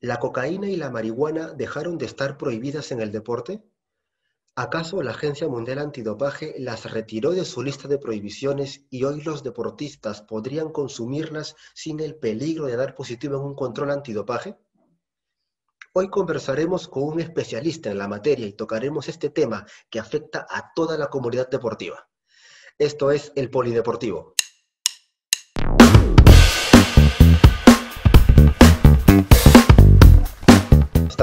¿La cocaína y la marihuana dejaron de estar prohibidas en el deporte? ¿Acaso la Agencia Mundial Antidopaje las retiró de su lista de prohibiciones y hoy los deportistas podrían consumirlas sin el peligro de dar positivo en un control antidopaje? Hoy conversaremos con un especialista en la materia y tocaremos este tema que afecta a toda la comunidad deportiva. Esto es El Polideportivo.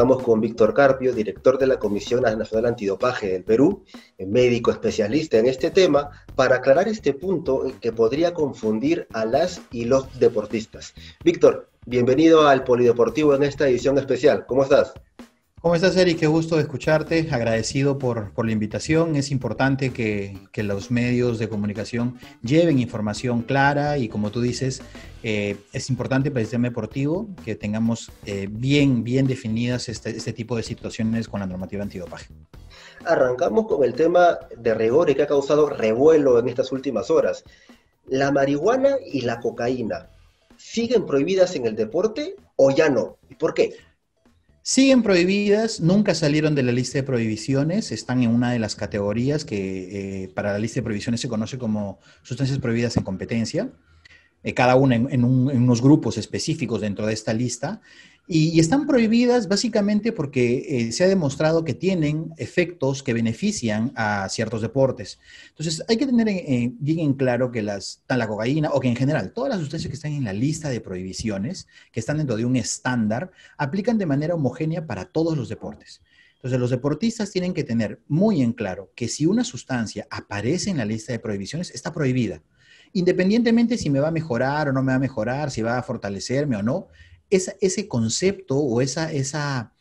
con Víctor Carpio, director de la Comisión Nacional Antidopaje del Perú, médico especialista en este tema, para aclarar este punto que podría confundir a las y los deportistas. Víctor, bienvenido al Polideportivo en esta edición especial. ¿Cómo estás? ¿Cómo estás, Eric? Qué gusto escucharte, agradecido por, la invitación. Es importante que, los medios de comunicación lleven información clara y, como tú dices, eh, es importante para el sistema deportivo que tengamos eh, bien, bien definidas este, este, tipo de situaciones con la normativa antidopaje. Arrancamos con el tema de rigor que ha causado revuelo en estas últimas horas. ¿La marihuana y la cocaína siguen prohibidas en el deporte o ya no? ¿Y por qué? Siguen prohibidas, nunca salieron de la lista de prohibiciones, están en una de las categorías que eh, para la lista de prohibiciones se conoce como sustancias prohibidas en competencia. Eh, cada una en, unos grupos específicos dentro de esta lista. Y, están prohibidas básicamente porque eh, se ha demostrado que tienen efectos que benefician a ciertos deportes. Entonces hay que tener bien en claro que las, la cocaína o que en general todas las sustancias que están en la lista de prohibiciones, que están dentro de un estándar, aplican de manera homogénea para todos los deportes. Entonces, los deportistas tienen que tener muy en claro que si una sustancia aparece en la lista de prohibiciones, está prohibida. Independientemente si me va a mejorar o no me va a mejorar, si va a fortalecerme o no, ese concepto o esa, esa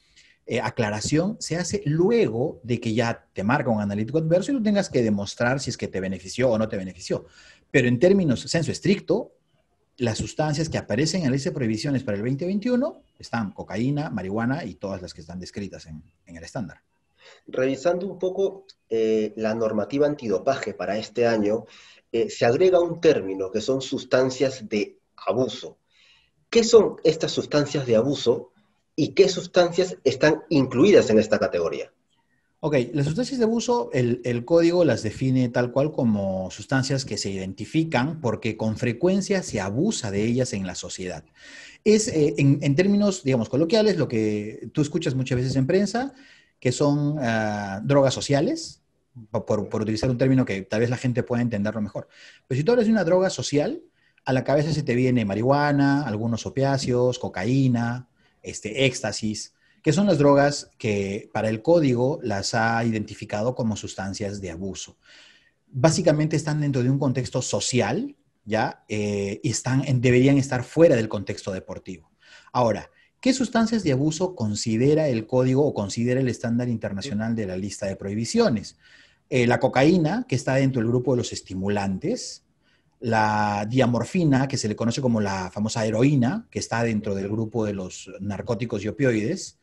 eh, aclaración se hace luego de que ya te marca un analítico adverso y tú tengas que demostrar si es que te benefició o no te benefició. Pero en términos censo estricto, las sustancias que aparecen en la lista de prohibiciones para el 2021 están cocaína, marihuana y todas las que están descritas en, el estándar. Revisando un poco eh, la normativa antidopaje para este año, eh, se agrega un término que son sustancias de abuso. ¿Qué son estas sustancias de abuso y qué sustancias están incluidas en esta categoría? Ok, las sustancias de abuso, el, código las define tal cual como sustancias que se identifican porque con frecuencia se abusa de ellas en la sociedad. Es eh, en, términos, digamos, coloquiales, lo que tú escuchas muchas veces en prensa, que son ah, drogas sociales, por, utilizar un término que tal vez la gente pueda entenderlo mejor. Pero si tú hablas de una droga social, a la cabeza se te viene marihuana, algunos opiáceos, cocaína, este, éxtasis que son las drogas que para el código las ha identificado como sustancias de abuso. Básicamente están dentro de un contexto social, ¿ya? Eh, y están, deberían estar fuera del contexto deportivo. Ahora, ¿Qué sustancias de abuso considera el código o considera el estándar internacional de la lista de prohibiciones? Eh, la cocaína, que está dentro del grupo de los estimulantes, la diamorfina, que se le conoce como la famosa heroína, que está dentro del grupo de los narcóticos y opioides,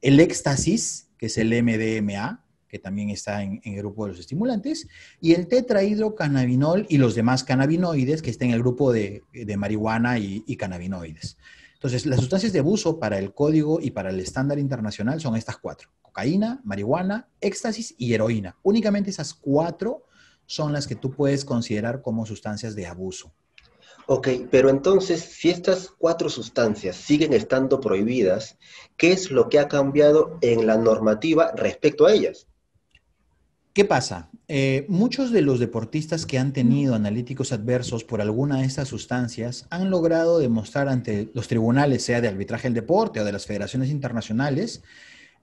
el éxtasis, que es el MDMA, que también está en, el grupo de los estimulantes, y el tetrahidrocannabinol y los demás cannabinoides que está en el grupo de, marihuana y, y, cannabinoides. Entonces, las sustancias de abuso para el código y para el estándar internacional son estas cuatro, cocaína, marihuana, éxtasis y heroína. Únicamente esas cuatro son las que tú puedes considerar como sustancias de abuso. Ok, pero entonces, si estas cuatro sustancias siguen estando prohibidas, ¿qué es lo que ha cambiado en la normativa respecto a ellas? ¿Qué pasa? Eh, muchos de los deportistas que han tenido analíticos adversos por alguna de estas sustancias han logrado demostrar ante los tribunales, sea de arbitraje del deporte o de las federaciones internacionales,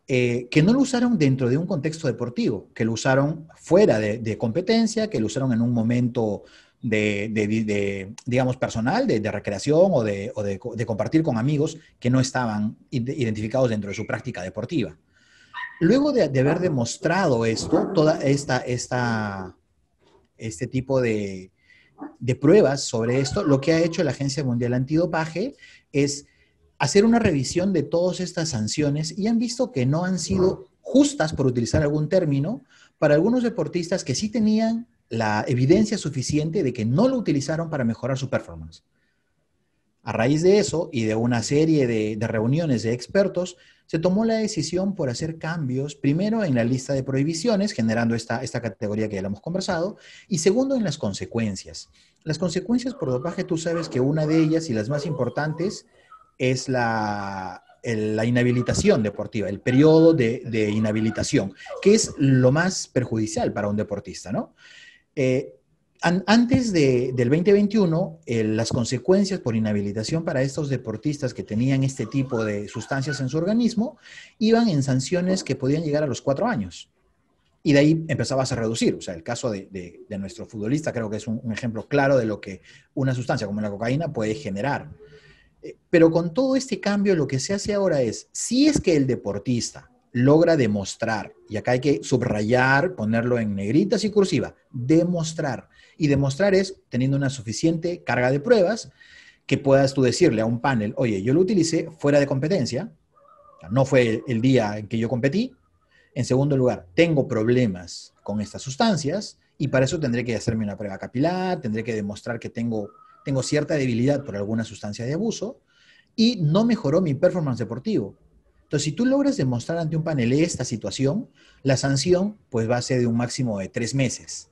eh, que no lo usaron dentro de un contexto deportivo, que lo usaron fuera de, competencia, que lo usaron en un momento de, digamos, personal, de, recreación o, de, compartir con amigos que no estaban identificados dentro de su práctica deportiva. Luego de, haber demostrado esto, toda esta, esta, este tipo de, de pruebas sobre esto, lo que ha hecho la Agencia Mundial Antidopaje es hacer una revisión de todas estas sanciones y han visto que no han sido justas, por utilizar algún término, para algunos deportistas que sí tenían la evidencia suficiente de que no lo utilizaron para mejorar su performance. A raíz de eso y de una serie de, reuniones de expertos, se tomó la decisión por hacer cambios, primero en la lista de prohibiciones, generando esta, esta categoría que ya hemos conversado, y segundo en las consecuencias. Las consecuencias por dopaje, tú sabes que una de ellas y las más importantes es la, inhabilitación deportiva, el periodo de, inhabilitación, que es lo más perjudicial para un deportista, ¿no? Eh, antes del 2021, las consecuencias por inhabilitación para estos deportistas que tenían este tipo de sustancias en su organismo iban en sanciones que podían llegar a los cuatro años y de ahí empezabas a reducir. O sea, el caso de, nuestro futbolista creo que es un, ejemplo claro de lo que una sustancia como la cocaína puede generar eh, pero con todo este cambio, lo que se hace ahora es, si es que el deportista logra demostrar, y acá hay que subrayar, ponerlo en negritas y cursiva, demostrar. Y demostrar es teniendo una suficiente carga de pruebas que puedas tú decirle a un panel, oye, yo lo utilicé fuera de competencia, no fue el día en que yo competí. En segundo lugar, tengo problemas con estas sustancias y para eso tendré que hacerme una prueba capilar, tendré que demostrar que tengo tengo cierta debilidad por alguna sustancia de abuso y no mejoró mi performance deportivo. Entonces, si tú logras demostrar ante un panel esta situación, la sanción pues va a ser de un máximo de tres meses,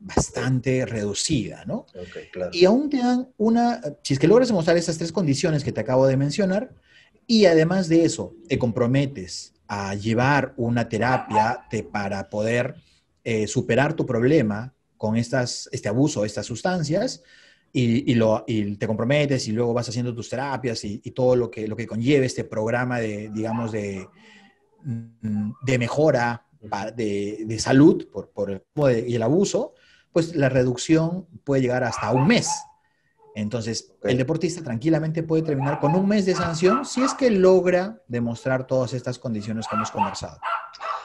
bastante reducida, ¿no? Y aún te dan una, si es que logras demostrar esas tres condiciones que te acabo de mencionar, y además de eso, te comprometes a llevar una terapia para poder eh, superar tu problema con estas, este abuso, estas sustancias, y, y, lo, y, te comprometes y luego vas haciendo tus terapias y, todo lo que, lo que conlleve este programa de, digamos, de, mm, de mejora de, salud por, por el, y el abuso, pues la reducción puede llegar hasta un mes. Entonces, el deportista tranquilamente puede terminar con un mes de sanción si es que logra demostrar todas estas condiciones que hemos conversado.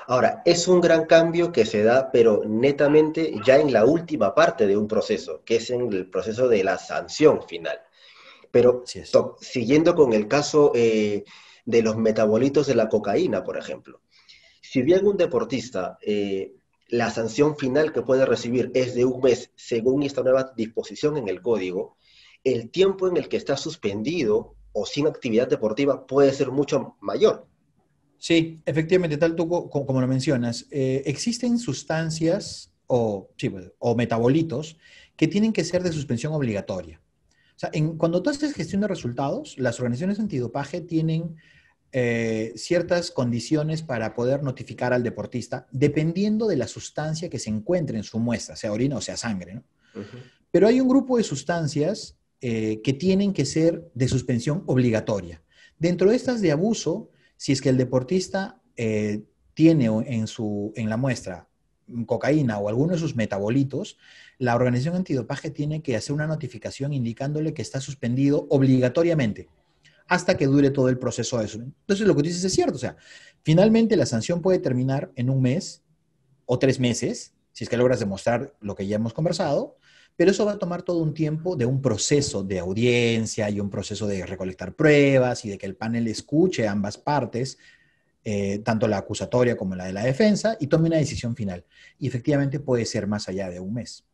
Ahora, es un gran cambio que se da, pero netamente ya en la última parte de un proceso, que es en el proceso de la sanción final. Pero siguiendo con el caso eh, de los metabolitos de la cocaína, por ejemplo, si bien un deportista eh, la sanción final que puede recibir es de un mes según esta nueva disposición en el código, el tiempo en el que está suspendido o sin actividad deportiva puede ser mucho mayor. Sí, efectivamente, tal como lo mencionas, eh, existen sustancias pues, o, metabolitos que tienen que ser de suspensión obligatoria. O sea, en, cuando tú haces gestión de resultados, las organizaciones antidopaje tienen eh, ciertas condiciones para poder notificar al deportista, dependiendo de la sustancia que se encuentre en su muestra, sea orina o sea sangre. Pero hay un grupo de sustancias eh, que tienen que ser de suspensión obligatoria. Dentro de estas de abuso, si es que el deportista eh, tiene en, su, en la muestra mm, cocaína o alguno de sus metabolitos, la organización antidopaje tiene que hacer una notificación indicándole que está suspendido obligatoriamente hasta que dure todo el proceso de eso. Entonces, lo que dices es cierto. O sea, finalmente la sanción puede terminar en un mes o tres meses, si es que logras demostrar lo que ya hemos conversado, pero eso va a tomar todo un tiempo de un proceso de audiencia y un proceso de recolectar pruebas y de que el panel escuche ambas partes, eh, tanto la acusatoria como la de la defensa, y tome una decisión final. Y efectivamente puede ser más allá de un mes.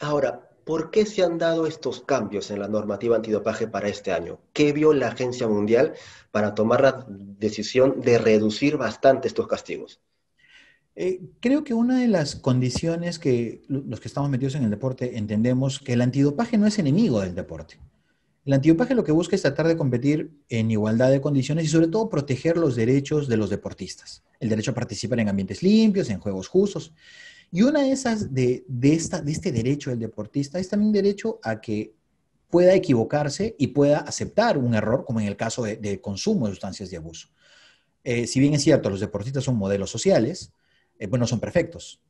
Ahora, ¿por qué se han dado estos cambios en la normativa antidopaje para este año? ¿Qué vio la Agencia Mundial para tomar la decisión de reducir bastante estos castigos? Eh, creo que una de las condiciones que los que estamos metidos en el deporte entendemos que el antidopaje no es enemigo del deporte. El antidopaje lo que busca es tratar de competir en igualdad de condiciones y sobre todo proteger los derechos de los deportistas, el derecho a participar en ambientes limpios, en juegos justos. Y una de esas de, de, esta, de este derecho del deportista es también derecho a que pueda equivocarse y pueda aceptar un error, como en el caso de, consumo de sustancias de abuso. Eh, si bien es cierto, los deportistas son modelos sociales, eh, pues son perfectos.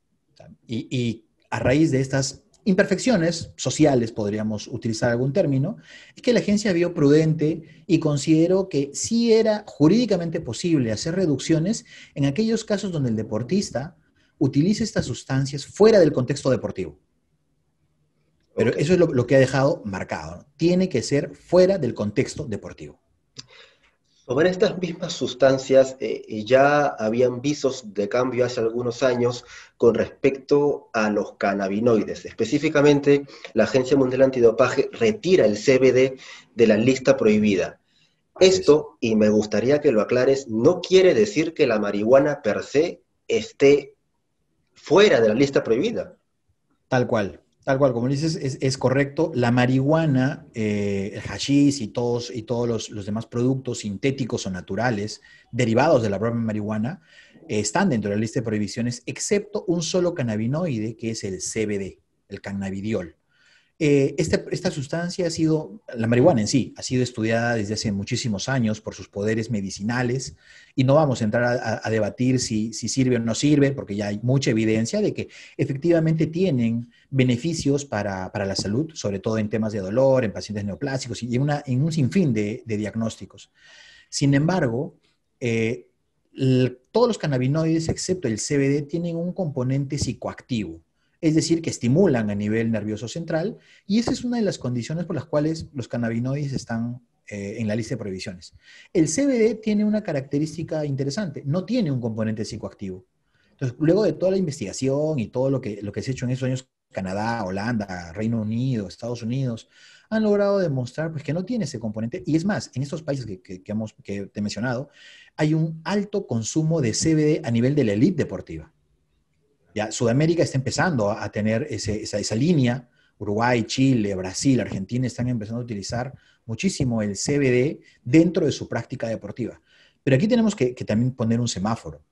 Y, a raíz de estas imperfecciones sociales, podríamos utilizar algún término, es que la agencia vio prudente y consideró que sí era jurídicamente posible hacer reducciones en aquellos casos donde el deportista utilice estas sustancias fuera del contexto deportivo. Pero eso es lo, que ha dejado marcado. Tiene que ser fuera del contexto deportivo. Sobre estas mismas sustancias eh, ya habían visos de cambio hace algunos años con respecto a los cannabinoides. Específicamente, la Agencia Mundial Antidopaje retira el CBD de la lista prohibida. Esto, y me gustaría que lo aclares, no quiere decir que la marihuana per se esté fuera de la lista prohibida. Tal cual. Tal cual, como dices, es, correcto. La marihuana, eh, el hashish y todos, y todos los, demás productos sintéticos o naturales derivados de la propia marihuana eh, están dentro de la lista de prohibiciones, excepto un solo cannabinoide que es el CBD, el cannabidiol. Eh, este, esta sustancia ha sido, la marihuana en sí, ha sido estudiada desde hace muchísimos años por sus poderes medicinales y no vamos a entrar a, debatir si, si sirve o no sirve, porque ya hay mucha evidencia de que efectivamente tienen beneficios para, la salud, sobre todo en temas de dolor, en pacientes neoplásicos y en, en un sinfín de, diagnósticos. Sin embargo, eh, todos los cannabinoides, excepto el CBD, tienen un componente psicoactivo, es decir, que estimulan a nivel nervioso central, y esa es una de las condiciones por las cuales los cannabinoides están eh, en la lista de prohibiciones. El CBD tiene una característica interesante, no tiene un componente psicoactivo. luego de toda la investigación y todo lo que, lo que se ha hecho en esos años Canadá, Holanda, Reino Unido, Estados Unidos, han logrado demostrar pues, que no tiene ese componente. Y es más, en estos países que, hemos, te he mencionado, hay un alto consumo de CBD a nivel de la elite deportiva. Ya, Sudamérica está empezando a, tener esa, esa, línea. Uruguay, Chile, Brasil, Argentina están empezando a utilizar muchísimo el CBD dentro de su práctica deportiva. Pero aquí tenemos que, que también poner un semáforo.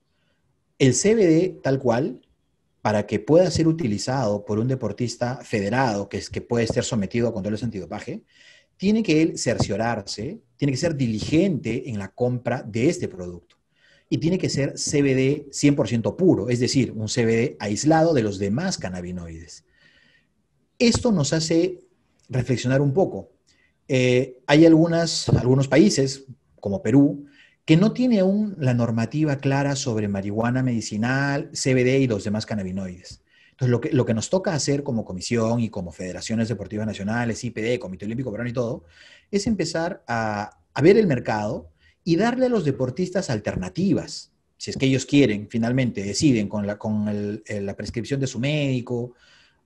El CBD tal cual para que pueda ser utilizado por un deportista federado que, es, que puede ser sometido a controles antidopaje, tiene que él cerciorarse, tiene que ser diligente en la compra de este producto. Y tiene que ser CBD 100% puro, es decir, un CBD aislado de los demás cannabinoides. Esto nos hace reflexionar un poco. Eh, hay algunos países, como Perú, que no tiene aún la normativa clara sobre marihuana medicinal, CBD y los demás cannabinoides. Entonces, lo que, lo que nos toca hacer como comisión y como federaciones deportivas nacionales, IPD, Comité Olímpico Perón y todo, es empezar a, ver el mercado y darle a los deportistas alternativas, si es que ellos quieren, finalmente, deciden con la, con la prescripción de su médico,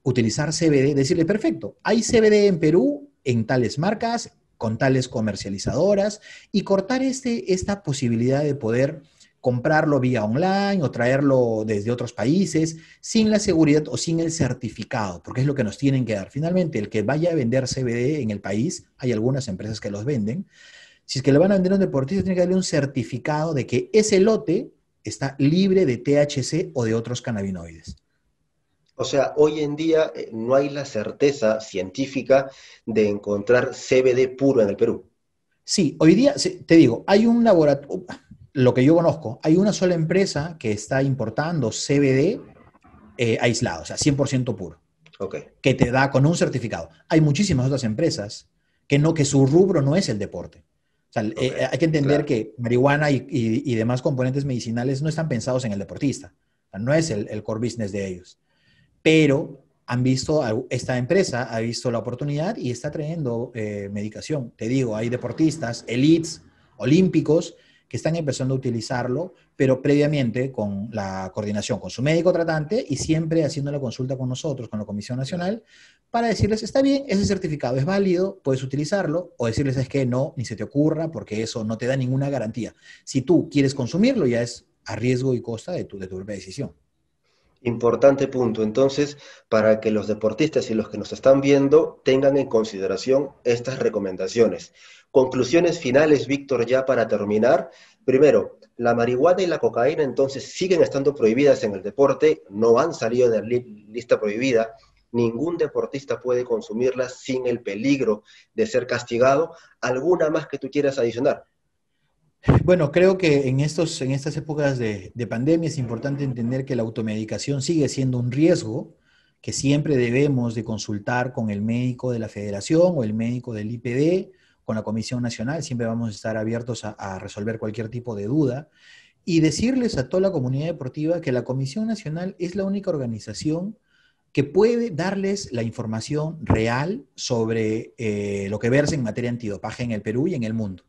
utilizar CBD, decirle, perfecto, hay CBD en Perú en tales marcas, con tales comercializadoras y cortar este, esta posibilidad de poder comprarlo vía online o traerlo desde otros países sin la seguridad o sin el certificado, porque es lo que nos tienen que dar. Finalmente, el que vaya a vender CBD en el país, hay algunas empresas que los venden, si es que lo van a vender a un deportista, tiene que darle un certificado de que ese lote está libre de THC o de otros cannabinoides. O sea, hoy en día eh, no hay la certeza científica de encontrar CBD puro en el Perú. Sí, hoy día, te digo, hay un laboratorio, lo que yo conozco, hay una sola empresa que está importando CBD eh, aislado, o sea, 100% puro. Okay. Que te da con un certificado. Hay muchísimas otras empresas que no, que su rubro no es el deporte. O sea, eh, hay que entender que marihuana y, demás componentes medicinales no están pensados en el deportista. no es el core business de ellos pero han visto, esta empresa ha visto la oportunidad y está trayendo eh, medicación. Te digo, hay deportistas, elites, olímpicos, que están empezando a utilizarlo, pero previamente con la coordinación con su médico tratante y siempre haciendo la consulta con nosotros, con la Comisión Nacional, para decirles, está bien, ese certificado es válido, puedes utilizarlo, o decirles, es que no, ni se te ocurra, porque eso no te da ninguna garantía. Si tú quieres consumirlo, ya es a riesgo y costa de tu, de tu propia decisión. Importante punto, entonces, para que los deportistas y los que nos están viendo tengan en consideración estas recomendaciones. Conclusiones finales, Víctor, ya para terminar. Primero, la marihuana y la cocaína entonces siguen estando prohibidas en el deporte, no han salido de la lista prohibida. Ningún deportista puede consumirlas sin el peligro de ser castigado. ¿Alguna más que tú quieras adicionar? Bueno, creo que en, estos, en estas épocas de, pandemia es importante entender que la automedicación sigue siendo un riesgo que siempre debemos de consultar con el médico de la federación o el médico del IPD, con la Comisión Nacional, siempre vamos a estar abiertos a, resolver cualquier tipo de duda y decirles a toda la comunidad deportiva que la Comisión Nacional es la única organización que puede darles la información real sobre eh, lo que verse en materia antidopaje en el Perú y en el mundo.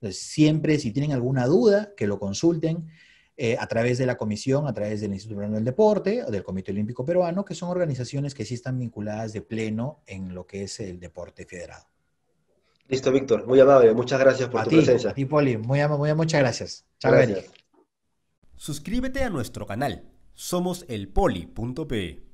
Entonces, siempre si tienen alguna duda, que lo consulten eh, a través de la comisión, a través del Instituto Peruano del Deporte o del Comité Olímpico Peruano, que son organizaciones que sí están vinculadas de pleno en lo que es el deporte federado. Listo, Víctor. Muy amable. Muchas gracias por tu presencia. A Poli. Muy amable. muchas gracias. Chao, gracias. Suscríbete a nuestro canal. Somos el Poli.pe